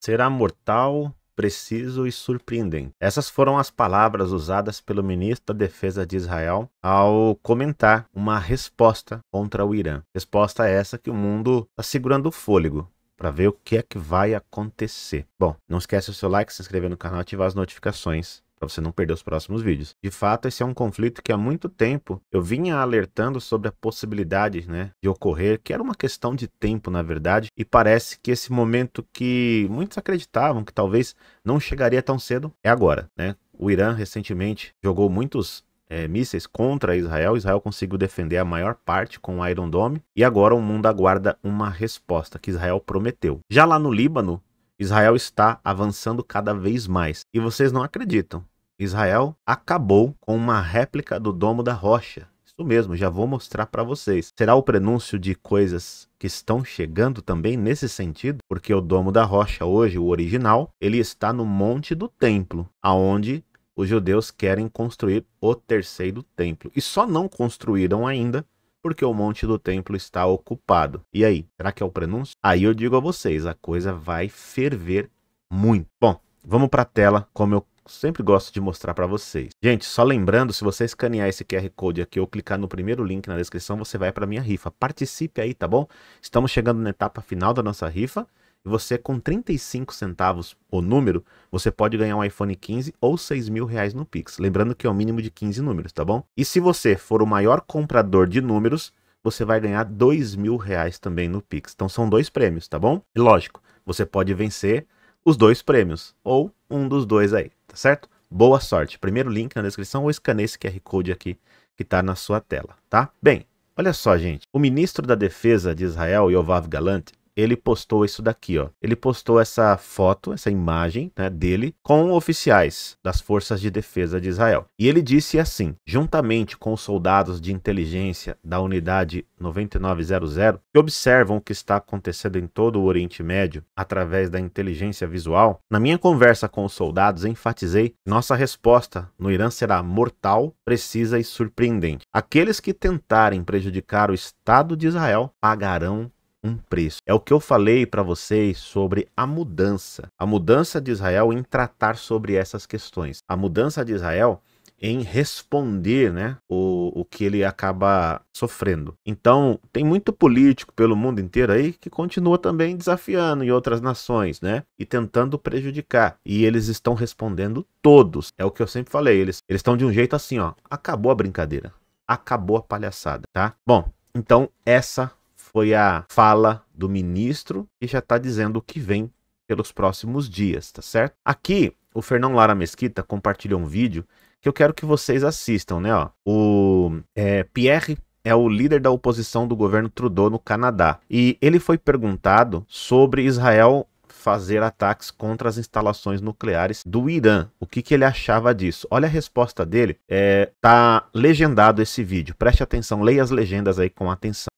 será mortal, preciso e surpreendente. Essas foram as palavras usadas pelo ministro da Defesa de Israel ao comentar uma resposta contra o Irã. Resposta essa que o mundo está segurando o fôlego para ver o que é que vai acontecer. Bom, não esquece o seu like, se inscrever no canal e ativar as notificações para você não perder os próximos vídeos. De fato, esse é um conflito que há muito tempo eu vinha alertando sobre a possibilidade né, de ocorrer, que era uma questão de tempo, na verdade, e parece que esse momento que muitos acreditavam que talvez não chegaria tão cedo é agora. Né? O Irã recentemente jogou muitos é, mísseis contra Israel. Israel conseguiu defender a maior parte com o Iron Dome e agora o mundo aguarda uma resposta que Israel prometeu. Já lá no Líbano, Israel está avançando cada vez mais e vocês não acreditam. Israel acabou com uma réplica do Domo da Rocha. Isso mesmo, já vou mostrar para vocês. Será o prenúncio de coisas que estão chegando também nesse sentido? Porque o Domo da Rocha hoje, o original, ele está no Monte do Templo, aonde os judeus querem construir o terceiro templo. E só não construíram ainda porque o monte do templo está ocupado. E aí, será que é o prenúncio? Aí eu digo a vocês, a coisa vai ferver muito. Bom, vamos para a tela, como eu sempre gosto de mostrar para vocês. Gente, só lembrando, se você escanear esse QR Code aqui ou clicar no primeiro link na descrição, você vai para minha rifa. Participe aí, tá bom? Estamos chegando na etapa final da nossa rifa e você com 35 centavos o número, você pode ganhar um iPhone 15 ou 6 mil reais no Pix. Lembrando que é o mínimo de 15 números, tá bom? E se você for o maior comprador de números, você vai ganhar 2 mil reais também no Pix. Então são dois prêmios, tá bom? E lógico, você pode vencer os dois prêmios, ou um dos dois aí, tá certo? Boa sorte. Primeiro link na descrição ou escaneie esse QR Code aqui que tá na sua tela, tá? Bem, olha só, gente. O ministro da Defesa de Israel, Yovav galante ele postou isso daqui, ó. Ele postou essa foto, essa imagem, né, dele com oficiais das forças de defesa de Israel. E ele disse assim: "Juntamente com os soldados de inteligência da unidade 9900 que observam o que está acontecendo em todo o Oriente Médio através da inteligência visual, na minha conversa com os soldados enfatizei: nossa resposta no Irã será mortal, precisa e surpreendente. Aqueles que tentarem prejudicar o Estado de Israel pagarão um preço. É o que eu falei para vocês sobre a mudança. A mudança de Israel em tratar sobre essas questões. A mudança de Israel em responder né, o, o que ele acaba sofrendo. Então, tem muito político pelo mundo inteiro aí que continua também desafiando em outras nações, né? E tentando prejudicar. E eles estão respondendo todos. É o que eu sempre falei. Eles eles estão de um jeito assim, ó. Acabou a brincadeira. Acabou a palhaçada, tá? Bom, então essa foi a fala do ministro que já está dizendo o que vem pelos próximos dias, tá certo? Aqui, o Fernão Lara Mesquita compartilhou um vídeo que eu quero que vocês assistam, né? Ó. O é, Pierre é o líder da oposição do governo Trudeau no Canadá e ele foi perguntado sobre Israel fazer ataques contra as instalações nucleares do Irã. O que, que ele achava disso? Olha a resposta dele. É, tá legendado esse vídeo. Preste atenção, leia as legendas aí com atenção.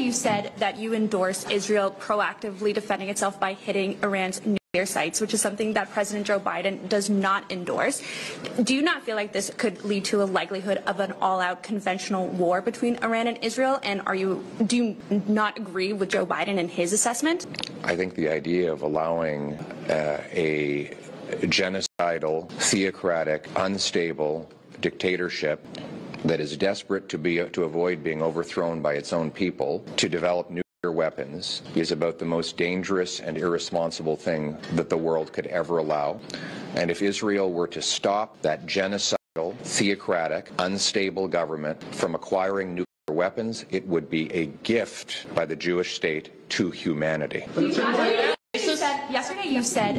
you said that you endorse Israel proactively defending itself by hitting Iran's nuclear sites, which is something that President Joe Biden does not endorse. Do you not feel like this could lead to a likelihood of an all-out conventional war between Iran and Israel? And are you do you not agree with Joe Biden and his assessment? I think the idea of allowing uh, a genocidal, theocratic, unstable dictatorship that is desperate to, be, to avoid being overthrown by its own people, to develop new weapons is about the most dangerous and irresponsible thing that the world could ever allow. And if Israel were to stop that genocidal, theocratic, unstable government from acquiring nuclear weapons, it would be a gift by the Jewish state to humanity.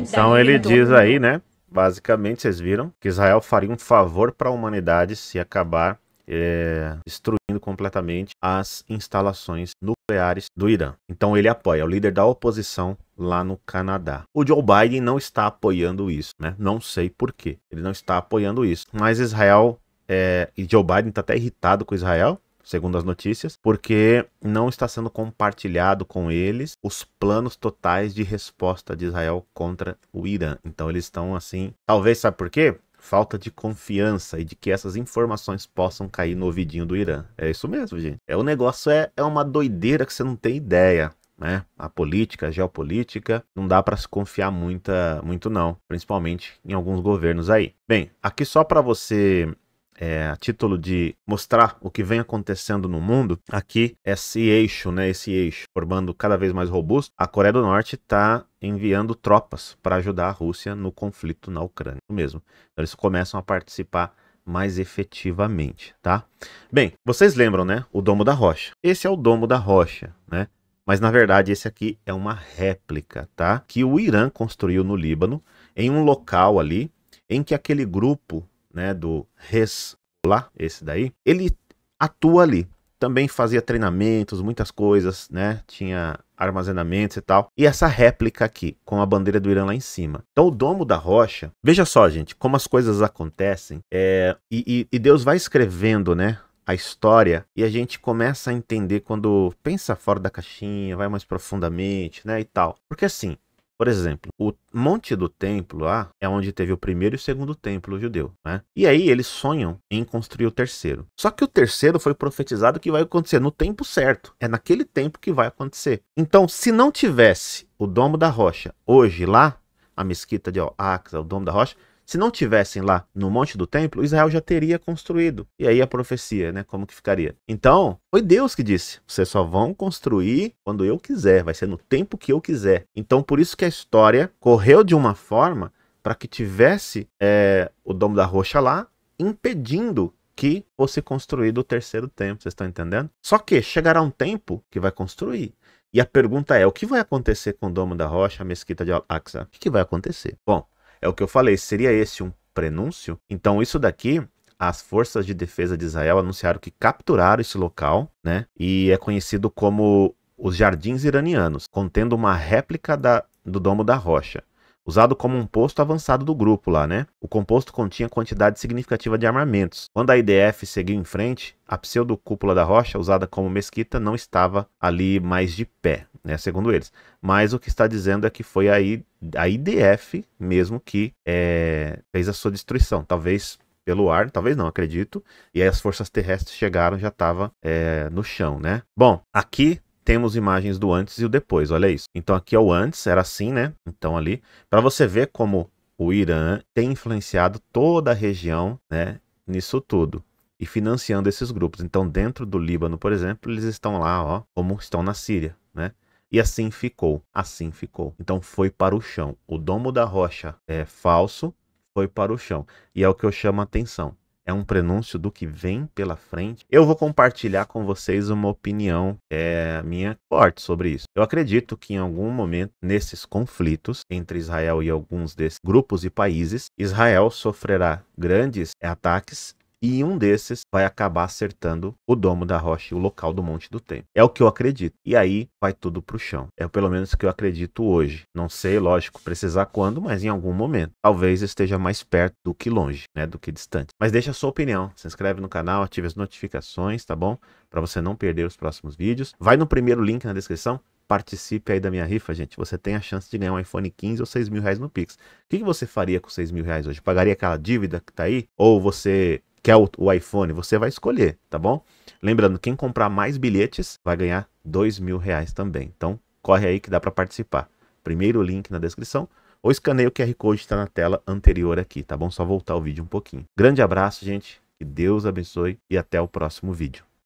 Então ele diz aí, né? Basicamente, vocês viram que Israel faria um favor para a humanidade se acabar é, destruindo completamente as instalações nucleares do Irã. Então ele apoia o líder da oposição lá no Canadá. O Joe Biden não está apoiando isso, né? Não sei por quê. Ele não está apoiando isso. Mas Israel é, e Joe Biden está até irritado com Israel, segundo as notícias, porque não está sendo compartilhado com eles os planos totais de resposta de Israel contra o Irã. Então eles estão assim, talvez sabe por quê? falta de confiança e de que essas informações possam cair no ouvidinho do Irã. É isso mesmo, gente. É, o negócio é, é uma doideira que você não tem ideia. Né? A política, a geopolítica, não dá para se confiar muita, muito não, principalmente em alguns governos aí. Bem, aqui só para você é, a título de mostrar o que vem acontecendo no mundo, aqui é esse eixo, né, esse eixo formando cada vez mais robusto, a Coreia do Norte está enviando tropas para ajudar a Rússia no conflito na Ucrânia mesmo. Então eles começam a participar mais efetivamente, tá? Bem, vocês lembram, né, o Domo da Rocha. Esse é o Domo da Rocha, né? Mas na verdade esse aqui é uma réplica, tá? Que o Irã construiu no Líbano, em um local ali em que aquele grupo né, do Res lá, esse daí, ele atua ali. Também fazia treinamentos, muitas coisas, né? Tinha armazenamentos e tal. E essa réplica aqui, com a bandeira do Irã lá em cima. Então, o domo da rocha, veja só, gente, como as coisas acontecem. É, e, e, e Deus vai escrevendo, né? a história e a gente começa a entender quando pensa fora da caixinha, vai mais profundamente, né, e tal. Porque assim, por exemplo, o Monte do Templo lá é onde teve o primeiro e o segundo templo judeu, né? E aí eles sonham em construir o terceiro. Só que o terceiro foi profetizado que vai acontecer no tempo certo. É naquele tempo que vai acontecer. Então, se não tivesse o Domo da Rocha hoje lá, a mesquita de Al-Aqsa, o Domo da Rocha, se não tivessem lá no monte do templo, Israel já teria construído. E aí a profecia, né? Como que ficaria? Então, foi Deus que disse: vocês só vão construir quando eu quiser, vai ser no tempo que eu quiser. Então, por isso que a história correu de uma forma para que tivesse é, o domo da Rocha lá, impedindo que fosse construído o terceiro templo. Vocês estão entendendo? Só que chegará um tempo que vai construir. E a pergunta é: o que vai acontecer com o Domo da Rocha, a Mesquita de Al-Aqsa? O que vai acontecer? Bom, é o que eu falei, seria esse um prenúncio? Então isso daqui as forças de defesa de Israel anunciaram que capturaram esse local, né? E é conhecido como os Jardins Iranianos, contendo uma réplica da, do Domo da Rocha usado como um posto avançado do grupo lá, né? O composto continha quantidade significativa de armamentos. Quando a IDF seguiu em frente, a pseudo cúpula da rocha, usada como mesquita, não estava ali mais de pé, né? Segundo eles. Mas o que está dizendo é que foi a, I, a IDF mesmo que é, fez a sua destruição. Talvez pelo ar, talvez não, acredito. E aí as forças terrestres chegaram, já estava é, eh, no chão, né? Bom, aqui temos imagens do antes e o depois, olha isso. Então aqui é o antes, era assim, né? Então ali, para você ver como o Irã tem influenciado toda a região, né, nisso tudo e financiando esses grupos. Então dentro do Líbano, por exemplo, eles estão lá, ó, como estão na Síria, né? E assim ficou, assim ficou. Então foi para o chão. O domo da rocha é falso, foi para o chão. E é o que eu chamo a atenção é um prenúncio do que vem pela frente. Eu vou compartilhar com vocês uma opinião é, minha forte sobre isso. Eu acredito que em algum momento, nesses conflitos entre Israel e alguns desses grupos e países, Israel sofrerá grandes ataques e um desses vai acabar acertando o domo da rocha e o local do Monte do Tempo. É o que eu acredito. E aí vai tudo pro chão. É pelo menos o que eu acredito hoje. Não sei, lógico, precisar quando, mas em algum momento. Talvez esteja mais perto do que longe, né, do que distante. Mas deixa a sua opinião. Se inscreve no canal, ative as notificações, tá bom? Para você não perder os próximos vídeos. Vai no primeiro link na descrição participe aí da minha rifa, gente. Você tem a chance de ganhar um iPhone 15 ou 6 mil reais no Pix. O que, você faria com 6 mil reais hoje? Pagaria aquela dívida que tá aí? Ou você quer o, o iPhone, você vai escolher, tá bom? Lembrando, quem comprar mais bilhetes vai ganhar dois mil reais também. Então, corre aí que dá para participar. Primeiro link na descrição ou escaneia o QR Code que está na tela anterior aqui, tá bom? Só voltar o vídeo um pouquinho. Grande abraço, gente. Que Deus abençoe e até o próximo vídeo.